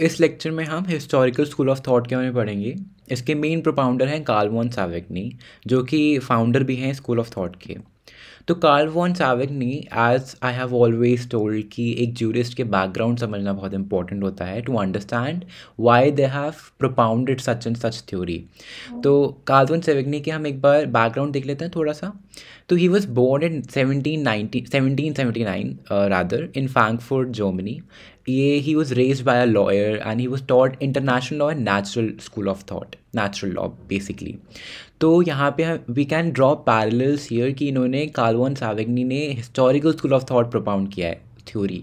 इस लेक्चर में हम हिस्टोरिकल स्कूल ऑफ थॉट के बारे में पढ़ेंगे इसके मेन प्रोपाउंडर हैं कार्लवॉन सावेकनी जो कि फाउंडर भी हैं स्कूल ऑफ थॉट के तो Karl von Savigny as I have always told कि एक जूरिस्ट के बैकग्राउंड समझना बहुत इंपॉर्टेंट होता है to understand why they have propounded such and such theory तो कार्लवॉन सावेकनी के हम एक बार बैकग्राउंड देख लेते हैं थोड़ा सा तो he was born in seventeen ninety seventeen seventy nine rather in Frankfurt Germany ये he was raised by a lawyer and he was taught international law and natural school of thought natural law basically तो यहाँ पे हम we can draw parallels here कि इन्होंने Karl von Savigny ने historical school of thought propound किया है theory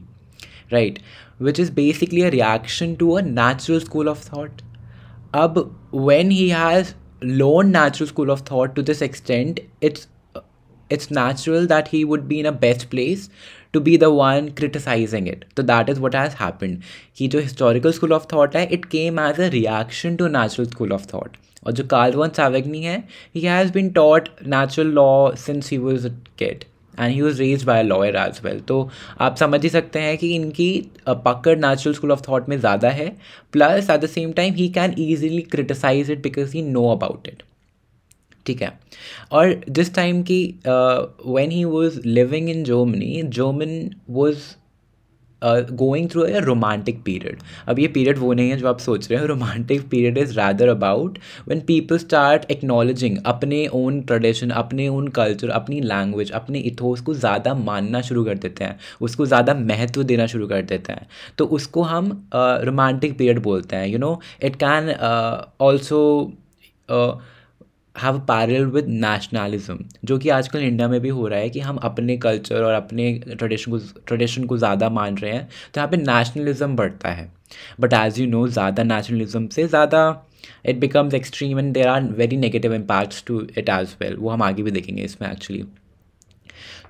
right which is basically a reaction to a natural school of thought अब when he has loan natural school of thought to this extent it's it's natural that he would be in a best place to be the one criticising it तो that is what has happened कि जो historical school of thought है it came as a reaction to natural school of thought और जो Karl von Savigny है he has been taught natural law since he was a and he was raised by lawyer as well तो आप समझ ही सकते हैं कि इनकी पकड़ नेचुरल स्कूल ऑफ थाट में ज़्यादा है plus at the same time he can easily criticise it because he know about it ठीक है और जिस टाइम की when he was living in Germany German was going through a romantic period अब ये पीरियड वो नहीं है जो आप सोच रहे हैं romantic period is rather about when people start acknowledging अपने ओन ट्रेडिशन अपने ओन कल्चर अपनी लैंग्वेज अपने इथोस को ज़्यादा मानना शुरू कर देते हैं उसको ज़्यादा महत्व देना शुरू कर देते हैं तो उसको हम रोमांटिक uh, पीरियड बोलते हैं you know it can also have parallel with nationalism जो कि आजकल इंडिया में भी हो रहा है कि हम अपने कल्चर और अपने ट्रेडिशन को ट्रेडिशन को ज़्यादा मान रहे हैं तो यहाँ पे नेशनलिज्म बढ़ता है बट एज यू नो ज़्यादा नेशनलिज्म से ज़्यादा it becomes extreme and there are very negative impacts to it as well वो हम आगे भी देखेंगे इसमें एक्चुअली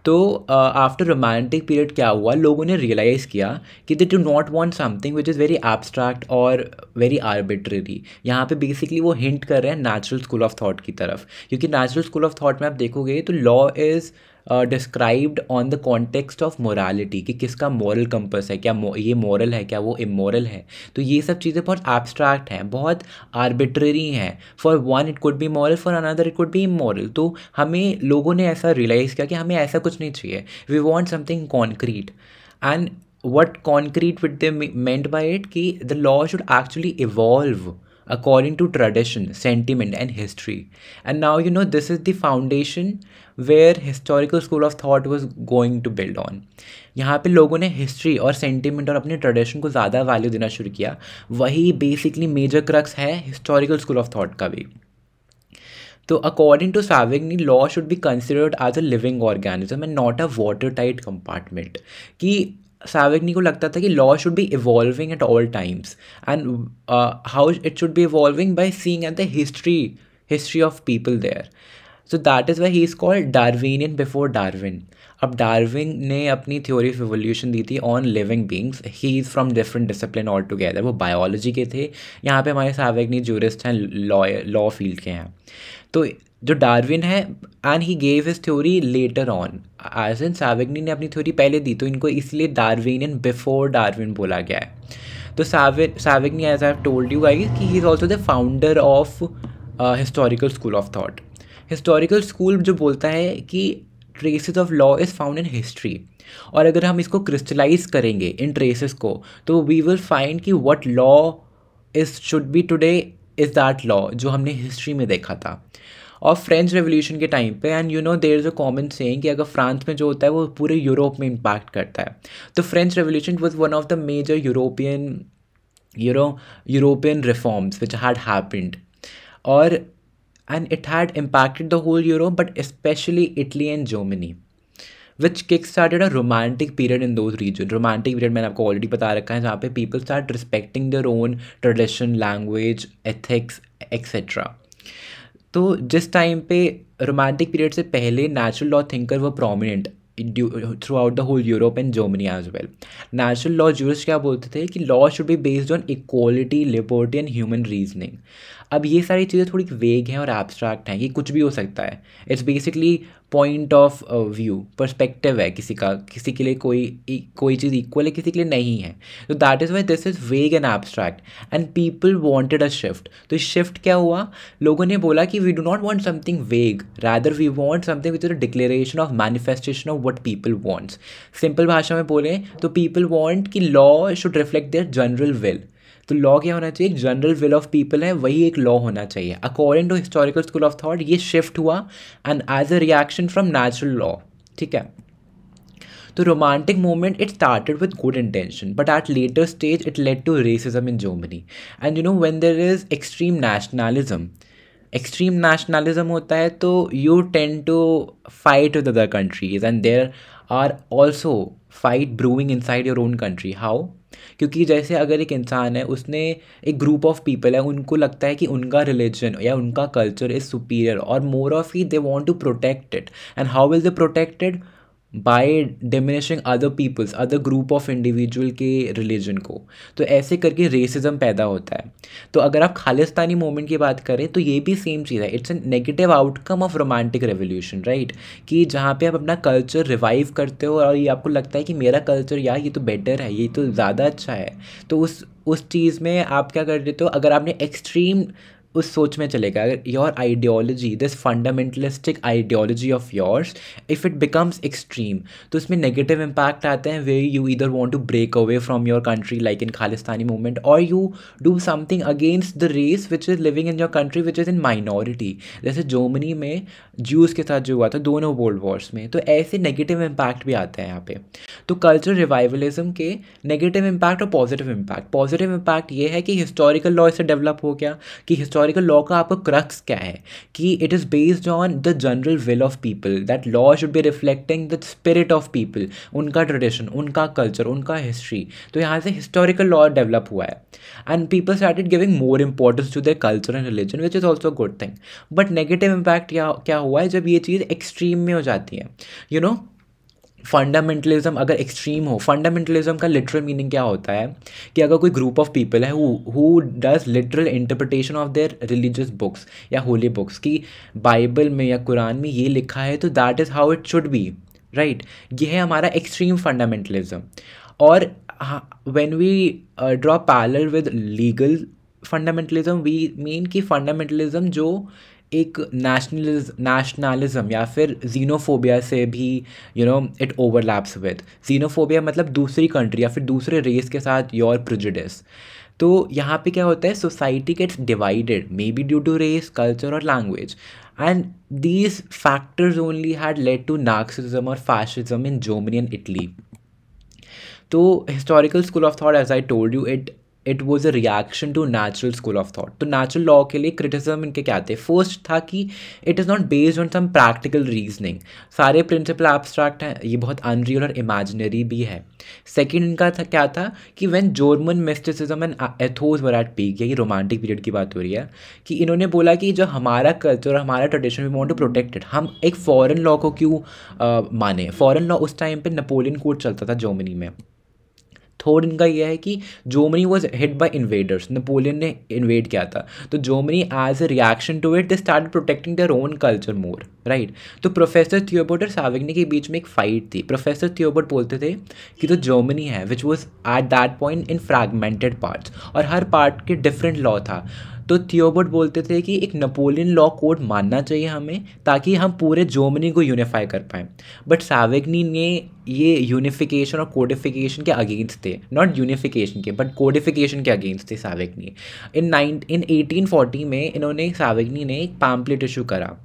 तो आफ्टर रोमांटिक पीरियड क्या हुआ लोगों ने रियलाइज़ किया कि they do not want something which is very abstract और वेरी आर्बिट्रेरी यहाँ पे बेसिकली वो हिंट कर रहे हैं नेचुरल स्कूल ऑफ थॉट की तरफ क्योंकि नेचुरल स्कूल ऑफ थॉट में आप देखोगे तो law is described on the context of morality कि किसका मॉरल कंपस है क्या ये मॉरल है क्या वो इमोरल है तो ये सब चीज़ें बहुत एब्स्ट्रैक्ट हैं बहुत आर्बिट्रेरी हैं for one it could be moral for another it could be immoral तो हमें लोगों ने ऐसा रियलाइज़ किया कि हमें ऐसा कुछ नहीं चाहिए we want something concrete and what concrete with the meant by it कि the law should actually evolve according to tradition, sentiment, and history. And now, you know, this is the foundation where historical school of thought was going to build on. यहाँ पे लोगों ने history और sentiment और अपने tradition को ज़्यादा value देना शुरू किया वही बेसिकली मेजर क्रक्स है हिस्टोरिकल स्कूल ऑफ थॉट का भी तो according to Savigny law should be considered as a living organism and not a water tight compartment कि Savigny को लगता था कि law should be evolving at all times and uh, how it should be evolving by seeing at the history history of people there so that is why he is called Darwinian before Darwin अब Darwin ने अपनी theory of evolution दी थी on living beings he is from different discipline altogether वो biology के थे यहाँ पे हमारे सावेग्नी जूरिस्ट हैं लॉ लॉ फील्ड के हैं तो जो डार्विन है and he gave his theory later on as in Savigny ने अपनी थ्योरी पहले दी तो इनको इसलिए इन बिफोर डार्विन बोला गया है तो सावे Savigny as I have told you guys कि he is also the founder of historical school of thought historical school जो बोलता है कि traces of law is found in history और अगर हम इसको क्रिस्टलाइज करेंगे इन ट्रेसेस को तो वी विल फाइंड कि what law is should be today is that law जो हमने हिस्ट्री में देखा था और फ्रेंच रेवोल्यूशन के टाइम पे and you know there is a common saying कि अगर फ्रांस में जो होता है वो पूरे यूरोप में इम्पैक्ट करता है तो French revolution was one of the major European you know European reforms which had happened और and it had impacted the whole Europe but especially Italy and Germany which kick started a romantic period in those region romantic period मैंने आपको already बता रखा है जहाँ पे people start respecting their own tradition language ethics etcetera तो जिस time पे रोमांटिक पीरियड से पहले नेचुरल लॉ थिंकर वो prominent throughout the whole Europe and Germany as well natural law jurist क्या बोलते थे कि law should be based on equality liberty and human reasoning अब ये सारी चीज़ें थोड़ी वेग हैं और एब्स्ट्रैक्ट हैं कि कुछ भी हो सकता है it's basically point of view perspective है किसी का किसी के लिए कोई कोई चीज़ इक्वल है किसी के लिए नहीं है तो that is why this is vague and abstract and people wanted a shift तो शिफ्ट क्या हुआ लोगों ने बोला कि we do not want something vague rather we want something which is a declaration of manifestation of what people wants simple भाषा में बोलें तो पीपल वॉन्ट कि law should reflect their general will तो लॉ क्या होना चाहिए जनरल विल ऑफ पीपल है वही एक लॉ होना चाहिए according to historical school of thought ये शिफ्ट हुआ and as a reaction from natural law ठीक है तो romantic moment it started with good intention but at later stage it led to racism in Germany and you know when there is extreme nationalism extreme nationalism होता है तो you tend to fight with other countries and there are also fight brewing inside your own country how क्योंकि जैसे अगर एक इंसान है उसने एक ग्रुप ऑफ पीपल है उनको लगता है कि उनका रिलीजन या उनका कल्चर इज़ सुपीरियर और more of he they want to protect it and how will they protected by diminishing other peoples other group of individual के रिलीजन को तो ऐसे करके रेसिज्म पैदा होता है तो अगर आप खालिस्तानी मूवमेंट की बात करें तो ये भी सेम चीज़ है it's a negative outcome of romantic revolution right कि जहाँ पे आप अपना कल्चर रिवाइव करते हो और ये आपको लगता है कि मेरा कल्चर यार ये तो बेटर है ये तो ज़्यादा अच्छा है तो उस उस चीज़ में आप क्या कर देते हो अगर आपने एक्सट्रीम उस सोच में चले गए अगर your ideology this fundamentalistic ideology of yours if it becomes extreme तो इसमें नेगेटिव इम्पैक्ट आते हैं way you either want to break away from your country like in Khalistani movement और you do something against the race which is living in your country which is in minority जैसे Germany में Jews के साथ जो हुआ था दोनों world Wars में तो ऐसे नेगेटिव इम्पैक्ट भी आते हैं यहाँ पे तो कल्चर रिवाइवलिज्म के नेगेटिव इम्पैक्ट और पॉजिटिव इम्पैक्ट पॉजिटिव इम्पैक्ट ये है कि हिस्टोरिकल लॉ इससे डेवलप हो गया कि हिस्टोर हिस्टोरिकल लॉ का आपका क्रक्स क्या है कि it is based on the general will of people that law should be reflecting the spirit of people उनका ट्रेडिशन उनका कल्चर उनका हिस्ट्री तो यहाँ से हिस्टोरिकल लॉ डेवलप हुआ है and people started giving more importance to their culture and religion which is also good thing but negative impact क्या हुआ है जब ये चीज़ एक्सट्रीम में हो जाती है you you know know, fundamentalism अगर एक्सट्रीम हो फंडामेंटलिज्म का लिटरल मीनिंग क्या होता है कि अगर कोई ग्रुप ऑफ पीपल है who does literal interpretation of their religious books या होली बुक्स कि बाइबल में या कुरान में ये लिखा है तो that is how it should be right ये है हमारा एक्सट्रीम फंडामेंटलिज्म और when we draw parallel with legal fundamentalism we mean कि फंडामेंटलिज्म जो एक नेशनलिज नेशनलिज्म या फिर जीनोफोबिया से भी you know it overlaps with xenophobia मतलब दूसरी कंट्री या फिर दूसरे रेस के साथ योर प्रिजिडिस तो यहाँ पे क्या होता है society gets divided maybe due to race culture और language and these factors only had led to Nazism और fascism in Germany and Italy तो historical school of thought as I told you it it was a reaction to natural school of thought तो natural law के लिए criticism इनके क्या थे first था कि it is not based on some practical reasoning सारे प्रिंसिपल एब्स्ट्रैक्ट हैं ये बहुत अनरियल और इमेजिनरी भी है सेकेंड इनका था क्या था कि when German mysticism and ethos were at peak यही रोमांटिक पीरियड की बात हो रही है कि इन्होंने बोला कि जो हमारा कल्चर हमारा tradition we want to protect it हम एक फ़ॉरन लॉ को क्यों माने फ़ॉरन लॉ उस टाइम पर नपोलियन कोर्ट चलता था जर्मनी में थर्ड इनका यह है कि Germany was hit by invaders Napoleon ने इन्वेड किया था तो Germany as a reaction to it they start protecting their own culture more right तो प्रोफेसर थियोबर्ट और साविग्नी के बीच में एक फाइट थी प्रोफेसर थियोबर्ट बोलते थे कि जो तो जर्मनी है which was at that point in fragmented parts और हर पार्ट के डिफरेंट लॉ था तो थियोबर्ट बोलते थे कि एक नपोलियन लॉ कोड मानना चाहिए हमें ताकि हम पूरे जर्मनी को यूनिफाई कर पाएँ बट सावेगनी ने ये यूनिफिकेशन और कोडिफिकेशन के अगेंस्ट थे नॉट यूनिफिकेशन के बट कोडिफिकेशन के अगेंस्ट थे Savigny in nine in eighteen forty में इन्होंने सावेगनी ने एक पैम्पलेट इशू करा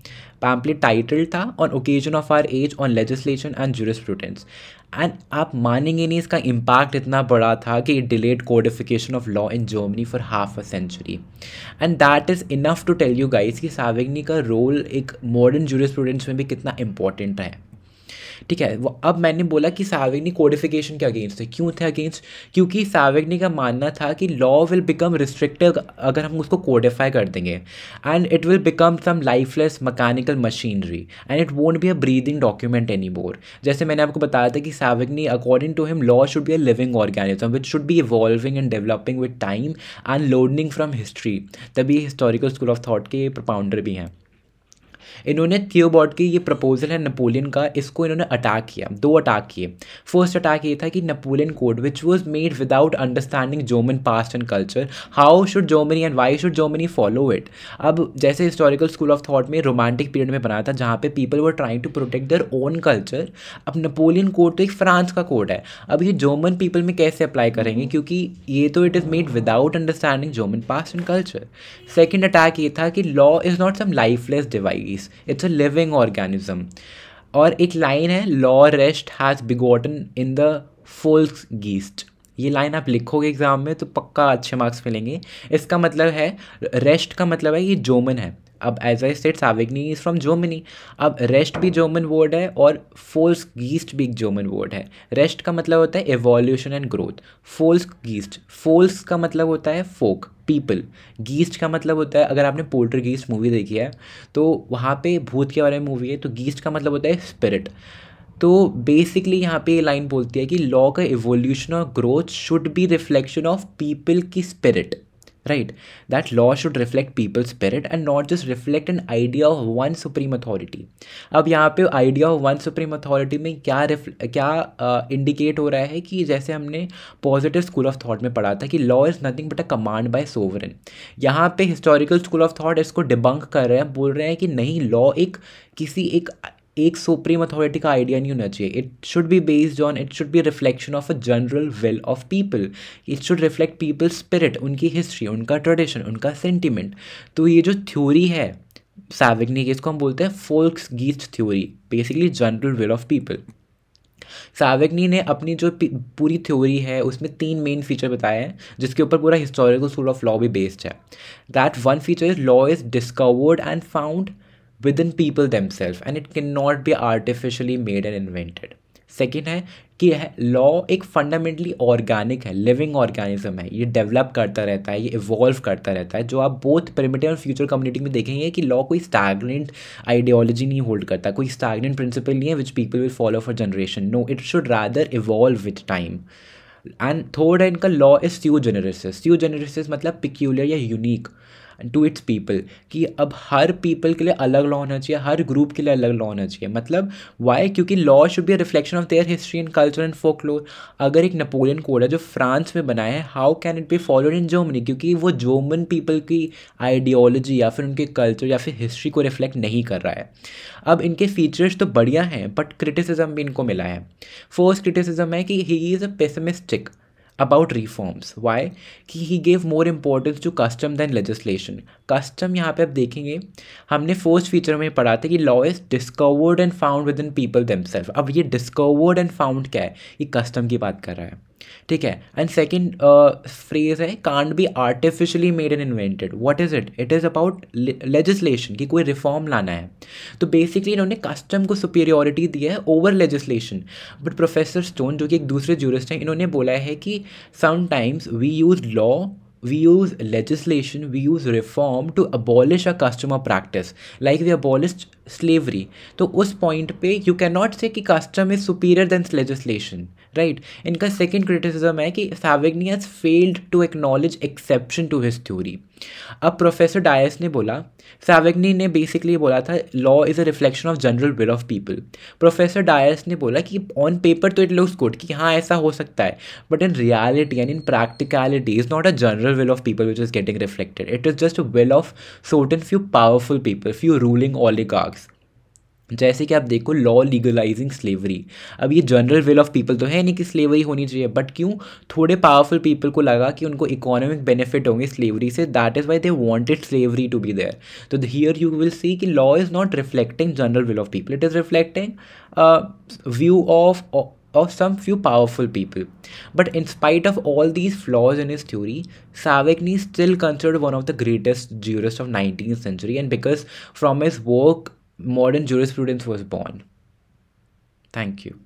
पैम्पलेट टाइटल था on occasion of our age on legislation and jurisprudence and आप मानेंगे नहीं इसका इम्पैक्ट इतना बड़ा था कि it delayed codification of law in Germany for half a century and that is enough to tell you guys कि साविग्नी का रोल एक मॉडर्न जूरिस्प्रूडेंट्स में भी कितना इंपॉर्टेंट है ठीक है वो अब मैंने बोला कि सावेगनी कोडिफिकेशन के अगेंस्ट है क्यों थे अगेंस्ट क्योंकि सावेगनी का मानना था कि लॉ विल बिकम रिस्ट्रिक्टिव अगर हम उसको कोडिफाई कर देंगे and it will become some lifeless mechanical machinery and it won't be a breathing document any more जैसे मैंने आपको बताया था कि Savigny according to him law should be a living organism which should be evolving and developing with time and learning from history तभी historical school of thought के propounder भी हैं इन्होंने थियोबॉट की ये प्रपोजल है नेपोलियन का इसको इन्होंने अटैक किया दो अटैक किए फर्स्ट अटैक ये था कि Napoleon code which was made without understanding German past and culture how should Germany and why should Germany follow it अब जैसे हिस्टोरिकल स्कूल ऑफ थॉट में रोमांटिक पीरियड में बनाया था जहाँ पे people were trying to protect their own culture अब Napoleon code तो एक फ्रांस का कोड है अब ये जर्मन पीपल में कैसे अप्लाई करेंगे क्योंकि ये तो it is made without understanding German past and culture second attack ये था कि law is not some lifeless device things it's a living organism और एक लाइन है law rest has begotten in the Volksgeist ये line आप लिखोगे exam में तो पक्का अच्छे मार्क्स मिलेंगे इसका मतलब है रेस्ट का मतलब है ये जोमन है अब as I state Savigny is from Germany अब रेस्ट भी जोमन वर्ड है और फोल्स गीस्ट भी एक जोमन वर्ड है रेस्ट का मतलब होता है evolution and growth Volksgeist फोल्स का मतलब होता है फोक पीपल गीस्ट का मतलब होता है अगर आपने पोल्टर गीस्ट मूवी देखी है तो वहाँ पे भूत के बारे में मूवी है तो गीस्ट का मतलब होता है स्पिरिट तो बेसिकली यहाँ पे ये लाइन बोलती है कि लॉ का एवोल्यूशन और growth should be reflection of people की spirit right that law should reflect people's spirit and not just reflect an idea of one supreme authority अब यहाँ पे idea of one supreme authority में क्या रिफ क्या indicate uh, हो रहा है कि जैसे हमने पॉजिटिव स्कूल ऑफ थॉट में पढ़ा था कि law is nothing but a command by sovereign यहाँ पे हिस्टोरिकल स्कूल ऑफ थॉट इसको डिबंक कर रहे हैं बोल रहे हैं कि नहीं लॉ एक किसी एक एक सुप्रीम अथॉरिटी का आइडिया नहीं होना चाहिए it should be based on it should be reflection of a general will of people it should reflect people spirit उनकी हिस्ट्री उनका ट्रेडिशन उनका सेंटिमेंट तो ये जो थ्योरी है सैविग्नी की इसको हम बोलते हैं Volksgeist theory basically general will of people Savigny ने अपनी जो पूरी थ्योरी है उसमें तीन मेन फीचर बताए हैं जिसके ऊपर पूरा हिस्टोरिकल स्कूल ऑफ लॉ भी बेस्ड है that one feature is law is discovered and found within people themselves and it cannot be artificially made and invented second है कि लॉ एक फंडामेंटली ऑर्गेनिक है लिविंग ऑर्गेनिज्म है ये develop करता रहता है ये इवॉल्व करता रहता है जो आप बहुत प्रिमिटिव और फ्यूचर कम्युनिटी में देखेंगे कि लॉ कोई स्टैगनेंट आइडियोलॉजी नहीं होल्ड करता कोई स्टैगनेंट प्रिंसिपल नहीं है which people will follow for generation no it should rather evolve with time and third है इनका लॉ इज स्यू जेनरेसिस स्यू जेनरेसिस मतलब पिक्यूलर या यूनिक टू इट्स पीपल कि अब हर पीपल के लिए अलग लॉ होना चाहिए हर ग्रुप के लिए अलग लॉ होना चाहिए मतलब वाई क्योंकि law should be a reflection of their history and culture and folk folklore अगर एक नेपोलियन कोड है जो फ्रांस में बनाया है how can it be followed in Germany क्योंकि वो जर्मन पीपल की आइडियोलॉजी या फिर उनके कल्चर या फिर हिस्ट्री को रिफ्लेक्ट नहीं कर रहा है अब इनके फीचर्स तो बढ़िया हैं बट क्रिटिसिज्म भी इनको मिला है फर्स्ट क्रिटिसिज्म है कि he is a pessimistic about reforms why कि he gave more importance to custom than legislation custom यहाँ पे आप देखेंगे हमने फोर्थ फीचर में पढ़ा था कि law is discovered and found within people themselves अब ये डिस्कवर्ड एंड फाउंड क्या है ये कस्टम की बात कर रहा है ठीक है एंड सेकेंड फ्रेज है can't be artificially made and invented what is it it is about legislation कि कोई रिफॉर्म लाना है तो बेसिकली इन्होंने कस्टम को सुपीरियोरिटी दिया है over legislation but professor Stone जो कि एक दूसरे जूरिस्ट हैं इन्होंने बोला है कि sometimes we use law we use legislation, we use reform to abolish a customer practice, like we abolished slavery. so us point pe you cannot say ki custom is superior than legislation right right? इनका second criticism है कि Savigny failed to acknowledge exception to his theory अब professor Dias ने बोला Savigny ने basically बोला था law is a reflection of general will of people professor Dias ने बोला कि ऑन पेपर तो इट लुक्स गुड कि हाँ ऐसा हो सकता है but in reality and in practicality is not a general will of people which is getting reflected it is just will of sort and few powerful people few ruling oligarchs जैसे कि आप देखो लॉ लीगलाइजिंग स्लेवरी अब ये general will of people तो है नहीं कि स्लेवरी होनी चाहिए बट क्यों थोड़े पावरफुल पीपल को लगा कि उनको इकोनॉमिक बेनिफिट होंगे स्लेवरी से that is why they wanted slavery to be there तो हियर यू विल सी कि law is not reflecting general will of people it is reflecting view of of some few powerful people. But in spite of all these flaws in his theory, Savigny is still considered one of the greatest jurists of 19th century and because from his work modern jurisprudence was born. Thank you.